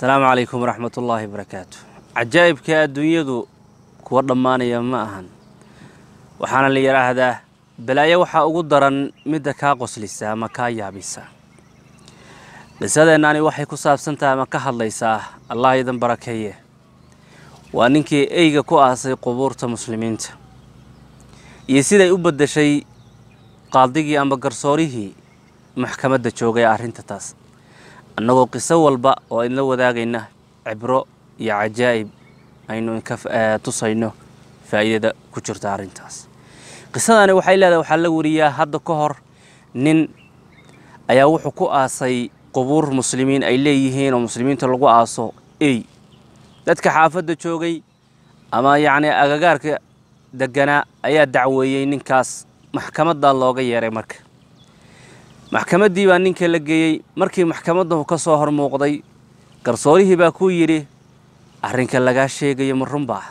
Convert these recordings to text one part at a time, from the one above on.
asalaamu calaykum waraxmatullaahi barakaatu cajaa'ibka adduunyadu kuwa dhammaanaya ma ahan waxaana la yidhaahdaa balaayo waxaa ugu daran midda kaa qoslisa ama kaa yaabisa qisadeennaani waxay ku saabsantahay ama ka hadlaysaa allah idan barakeeye waa ninkii eyga ku aasay qubuurta muslimiinta iyo siday u beddeshay qaadigii ama garsoorihii maxkamadda joogay arrinta taas annagoo qiso walba oo idinla wadaagayna cibro iyo cajaa'ib aynu inka eh, tusayno faa'iidada ku jirta arrintaas qisadani waxay leedahay waxaa la wariyaa hadda ka hor nin ayaa wuxuu ku aasay qubuur muslimiin ay leeyihiin oo muslimiinta lagu aaso ey dadka xaafadda joogay ama yacnii agagaarka deganaa ayaa dacweeyey ninkaas maxkamaddaa looga yeeray marka maxkamaddii baa ninka la geeyey markii maxkamaddahu ka soo hor muuqday garsoorihii baa kuu yidhi arrinka lagaa sheegayo ma runbaa ah.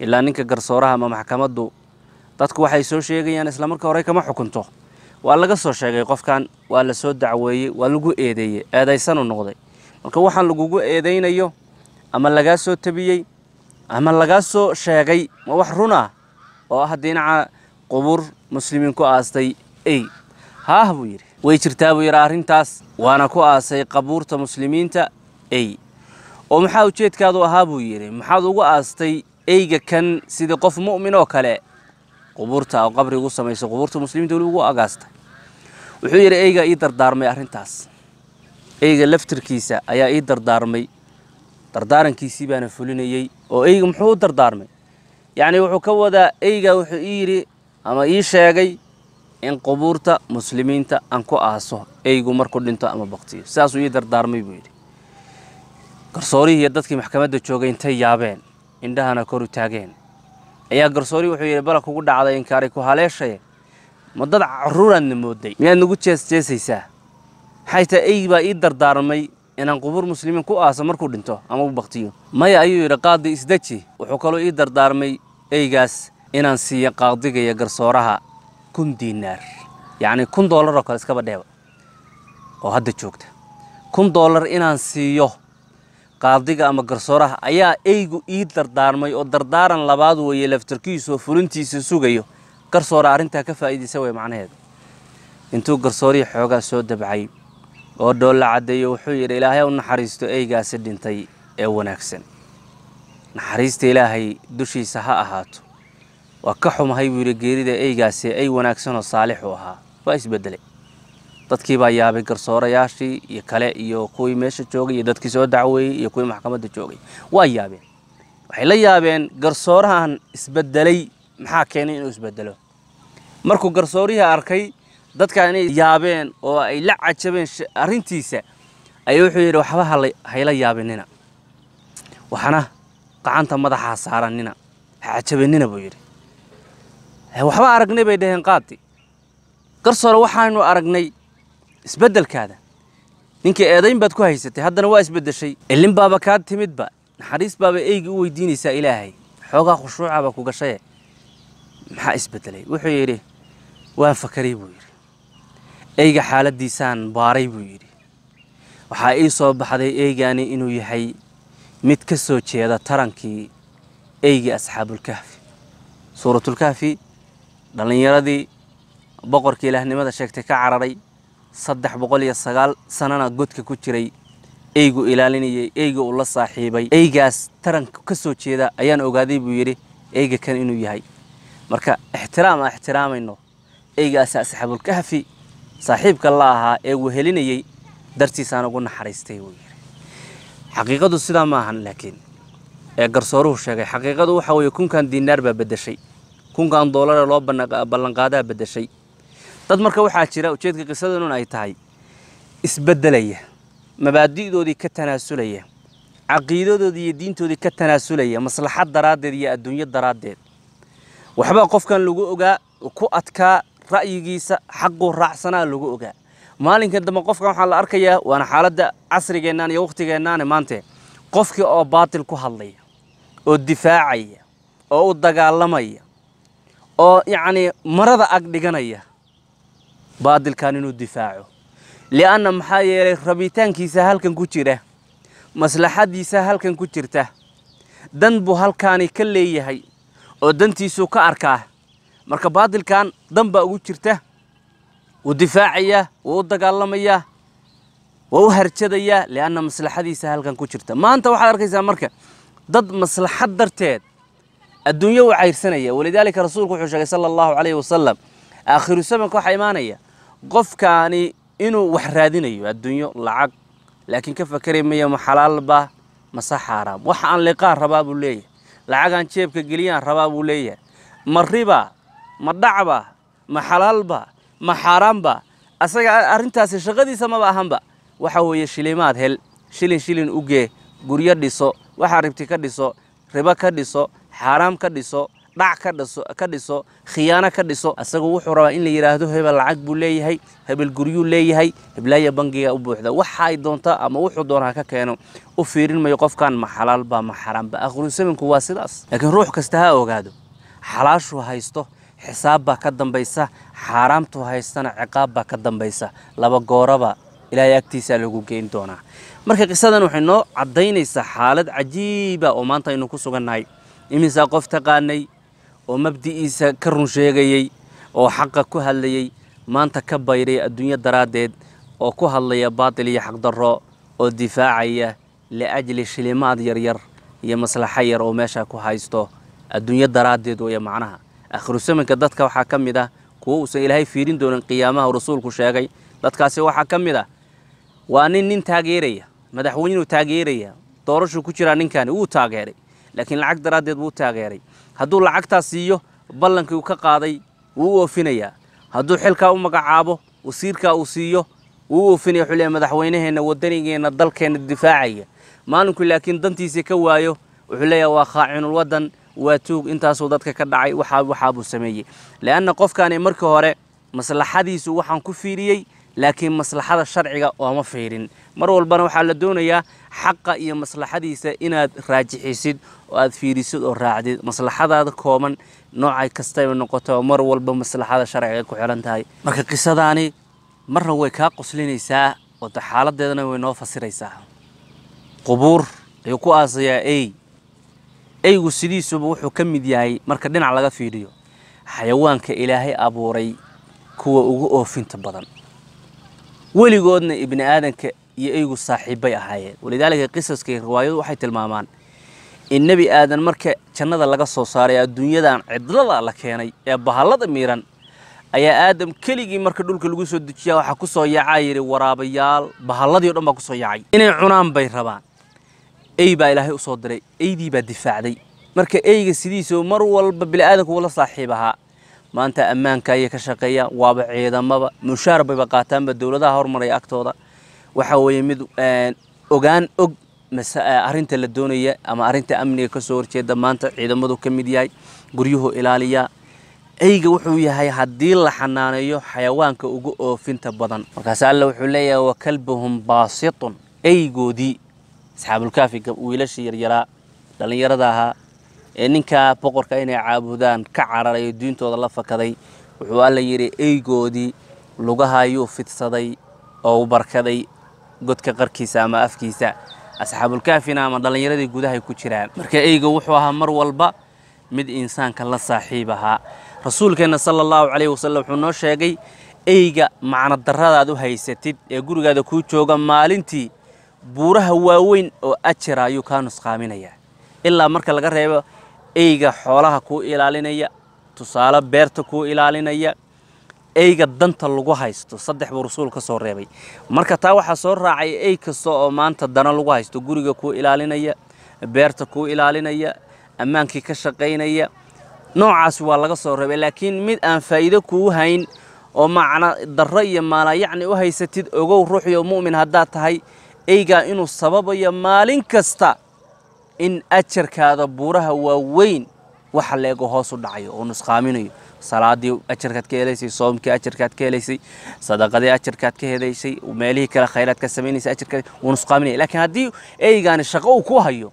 ilaa ninka garsooraha ama maxkamaddu dadku waxay soo sheegayaan islamarka hore kama xukunto waa laga soo sheegay qofkan waa la soo dacweeyey waa lagu eedeeyey eedaysanu noqday marka waxaan lagugu eedaynayo ama lagaa soo tabiyey ama lagaa soo sheegay ma wax run ah oo ah dhinaca qubur muslimiinku aastay ey haah buu yidhi way jirtaa buu yidhaa arrintaas waana ku aasay qabuurta muslimiinta ey oo maxaa ujeedkaadu ahaa buu yidhi maxaad ugu aastay eyga kan sidii qof mu'min oo kale qubuurta oo qabri ugu samayso qubuurta muslimiinta weli ugu agaastay wuxuu yidhi eyga ii dardaarmay arrintaas eyga laftirkiisa ayaa ii dardaarmay dardaarankiisii baana fulinayey oo eyga muxuu u dardaarmay yacnii wuxuu ka wadaa eyga wuxuu ii yidhi ama ii sheegay in qubuurta muslimiinta aan ku aaso eygu markuu dhinto ama baktiyo saasuu ii dardaarmay buu yidhi garsoorihii iyo dadkii maxkamadda joogay intay yaabeen indhahana koru taageen ayaa garsoorihii wuxuu yidhi bala kugu dhacday inkaari ku haleeshaye ma dad caruuraadna mooday miyaad nagu jees jeesaysaa xaytaa eyg baa ii dardaarmay inaan qubuur muslimiin ku aaso markuu dhinto ama u baktiyo maya ayuu yidhi qaadi isdeji wuxuu kaloo ii dardaarmay eygaas inaan siiyo qaadiga iyo garsooraha kun diinaar yacni kun doolaroo kale iskaba dheeba oo hadda joogta kun doolar inaan siiyo qaadiga ama garsooraha ayaa eygu ii dardaarmay oo dardaaran labaad weeye laftarkiisa oo fulintiisa sugayo garsoora arrintaa ka faa'iidaysa wey macnaheeda intuu garsoorihii xoogaa soo dabcay oo dhoolla caddeeyo wuxuu yidhi ilaahay u naxariisto eygaasi dhintay ee wanaagsan naxariista ilaahay dushiisa ha ahaato waa ka xumahay buu yidhi geerida eygaasi ay wanaagsanoo saalix u ahaa waa isbedelay dadkiibaa yaabay garsoorayaashii iyo kale iyo kuwii meesha joogay iyo dadkii soo dacweeyey iyo kuwii maxkamadda joogay waa yaabeen waxay la yaabeen garsoorahan isbedelay maxaa keenay inuu isbedelo markuu garsoorihii arkay dadkan inay yaabeen oo ay la cajabeen arrintiisa ayuu wuxuu yidhi waxba hayla yaabinina waxna qacanta madaxaa saarannina ha cajabinina buu yidhi Eh, waxba aragnay bay dhaheen qaadi garsore waxaanu aragnay isbeddelkaada ninkii eedayn baad ku haysatay haddana waa isbeddeshay ilin baaba kaa timidba naxariis baaba eygi u weydiinaysaa ilaahay xoogaa khushuucaba ku gashaye maxaa isbeddelay wuxuu yidhi waan fakaray buu yidhi eyga xaaladdiisaan baaray buu yidhi waxaa ii soo baxday eygaani inuu yahay mid ka soo jeeda tarankii eygii asxaabulkahfi suuratulkahfi dhallinyaradii boqorkii ilaahnimada sheegtay ka cararay saddex boqol iyo sagaal sanana godka ku jiray eygu ilaalinayay eyga uu la saaxiibay eygaas taranka ka soo jeeda ayaan ogaaday buu yidhi eyga kan inuu yahay marka ixtiraam aan ixtiraamayno eygaasa asxaabulkahfi saaxiibka la ahaa ee wehelinayay dartiisaan ugu naxariistay wuu yidhi xaqiiqadu sidaa ma laakiin ee garsooruhu sheegay xaqiiqadu waxa weeye kunkan diinaar baa beddeshay kunkan doolar loo ah, ballanqaadaa beddeshay dad marka waxaa jira ujeedka qisadunun ay tahay isbeddelaya mabaadi'doodii ka tanaasulaya caqiidadoodii iyo diintoodii ka tanaasulaya maslaxad daraaddeed iyo adduunyo daraaddeed waxbaa qofkan lagu ogaa ku adkaa ra'yigiisa xaquu raacsanaa lagu ogaa maalinkan dambe qofkan waxaa la arkayaa waana xaaladda casrigeennaan iyo wakhtigeennaane maantee qofkii oo baatil ku hadlaya oo difaacaya oo u dagaalamaya oo yacnii marada ag dhiganaya baadilkan inuu difaaco li'anna maxaa yeelay rabitaankiisa halkan ku jira maslaxaddiisa halkan ku jirta dan buu halkaani ka leeyahay oo dantiisuu ka arkaa marka baadilkan dan baa ugu jirta wuu difaacayaa wuu u dagaalamayaa waa u harjadayaa li'anna maslaxadiisa halkan ku jirta maanta waxaad arkaysaa marka dad maslaxad darteed adduunyo uu cayrsanaya walidaalika rasuulku wuxuu sheegay sala allahu calayhi wasalam aakhiru sabanka waxaa imaanaya qofkaani inuu wax raadinayo adduunyo lacag laakiin ka fakari maya ma xalaalba mase xaaraam wax aan liqaan rabaa buu leeyahay lacagaan jeebka geliyaan rabaa buu leeyahay ma riba ma dhacba ma xalaalba ma xaaraamba asaga arrintaasi shaqadiisa maba ahanba waxa weeye shilimaad hel shilin shilin ugee guryo dhiso waxaa ribti ka dhiso ribo ka dhiso xaaraam ka dhiso dhac ka dhiso khiyaano ka dhiso isagu wuxuu rabaa in la yidhaahdo hebel lacag buu leeyahay hebel guryuu leeyahay heblaaya bangiga u buuxda waxaay doonta ama wuxuu doonaa ka keeno u fiirin mayo qofkan ma xalaalba ma xaraamba aqrusabinku waa sidaas laakiin ruux kasta ha ogaado xalaashuu haysto xisaabbaa ka dambaysa xaaraamtuu haystana ciqaabbaa ka dambaysa laba gooraba ilaahay agtiisaa lagu geyn doonaa marka qisadan waxay noo caddaynaysaa xaalad cajiiba ah oo maanta aynu ku sugannahay imisaa qof taqaanay oo mabdi'iisa ka run sheegayey oo xaqa ku hadlayey maanta ka bayray adduunyo daraaddeed oo ku hadlaya baatil iyo xaqdarro oo difaacaya liajli shilimaad yaryar iyo maslaxa yar oo meeshaa ku haysto adduunyo daraaddeed weeye macnaha akhrusamanka dadka waxaa ka mid ah kuwo uusan ilaahay fiirin doonin qiyaamaha rasuulku sheegay dadkaasi waxaa ka mid ah waa nin nin taageeraya madaxweynuu taageeraya doorashuu ku jiraa ninkaani wuu taageeray laakiin lacag daraaddeed wuu taageeray hadduu lacagtaa siiyo ballankii uu ka qaaday wuu u oofinayaa hadduu xilkaa u magacaabo wasiirkaa uu siiyo wuu u oofinaya xuli ee madaxweyneheenna waddanigeenna dalkeenna difaacaya maalinkuu laakiin dantiisii ka waayo wuxuu leeyahay waa khaacinul waddan waa tuug intaasuu dadka ka dhacay waxaa waxaabuu sameeyey le'anna qofkaani markii hore maslaxadiisu waxaan ku fiiriyey laakiin maslaxada sharciga ooma fiirin mar walbana waxaa la doonayaa xaqa iyo maslaxadiisa inaad raajixisid oo aad fiirisid oo raacdid maslaxadaada kooban noocay kastayba noqoto mar walba maslaxada sharciga ku xilan tahay marka qisadaani marna way kaa qoslinaysaa oo da xaaladeedana way noo fasiraysaa qubuur ayuu ku aasayaa ey eygu sidiisuba wuxuu ka mid yahay marka dhinac laga fiidhiyo xayawaanka ilaahay abuuray kuwa ugu oofinta badan weligoodna ibni aadanka iyo eygu saaxiibbay ahaayeen walidaalika qisaska iyo riwaayadu waxay tilmaamaan in nebi aadan marka jannada laga soo saaray adduunyadan cidlada la keenay ee bahallada miiran ayaa aadam keligii marka dhulka lagu soo dejiya waxaa ku soo yaacaa yidhi waraabayaal bahalladii o dhan baa ku soo yaacay inay cunaan bay rabaan ey baa ilaahay u soo diray eydii baa difaacday marka eyga sidiisoo mar walba bili aadanku wala saaxiib ahaa maanta ammaanka ayay ka shaqeeya waaba ciidamaba mushaar bayba qaataanba dowladaha hormaraya agtooda waxa weeye mid ogaan og arinta la doonaya ama arinta amniga ka soo horjeeda maanta ciidamadu ka mid yahay guryuhu ilaaliyaa eyga wuxuu yahay haddii la xanaaneeyo xayawaanka ugu oofinta badan markaas alla wuxuu leeyahay wa kalbuhum baasitun eygoodii asxaabulkaafi wiilasha yaryaraa dhallinyarada ahaa ee ninkaa boqorka inay caabudaan ka cararayo diintooda la fakaday wuxuu alla yidhi eygoodii lugaha ayuu fidsaday oo u barkaday godka qarkiisa ama afkiisa asxaabulkaafina ama dhallinyaradii gudahay ku jiraan marka eyga wuxuu ahaa mar walba mid insaanka la saaxiib ahaa rasuulkeenna sala allahu calayhi wasalam wuxuu noo sheegay eyga macno darradaad u haysatid ee gurigaada kuu jooga maalintii buuraha waaweyn oo ajira ayuu kaa nusqaaminayaa ilaa marka laga reebo eyga xoolaha kuu ilaalinaya tusaale beerta kuu ilaalinaya eyga danta lagu haysto saddex buu rasuul ka soo reebay marka taa waxaa soo raacay ey kasta oo maanta dana lagu haysto guriga kuu ilaalinaya beerta kuu ilaalinaya ammaankii ka shaqaynaya noocaasi waa laga soo reebay laakiin mid aan faa'iido kuu hayn oo macna darro iyo maalayacni u haysatid ogow ruuxyo mu'min haddaad tahay eygaa inuu sababayo maalin kasta in ajarkaada buuraha waaweyn waxa leego hoosu dhacayo oo nusqaaminayo salaadii ajarkaad ka helaysay soomkii ajarkaad ka helaysay sadaqadii ajarkaad ka helaysay meelihii kale khayraad ka samaynaysay ajarkaad wuu nusqaaminaya laakiin haddii eygaani shaqo uu ku hayo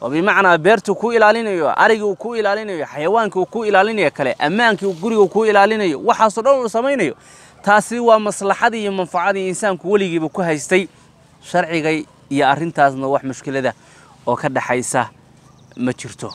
oo bimacnaa beertuu ku ilaalinayo arigii uu ku ilaalinayo xayawaankii uu ku ilaalinayo kale ammaankii uu ku ilaalinayo waxaasoo dhan uu samaynayo taasi waa maslaxadii iyo manfacadii insaanku weligiiba ku haystay sharcigay iyo arrintaasna wax mushkilada oo ka dhaxaysa ma jirto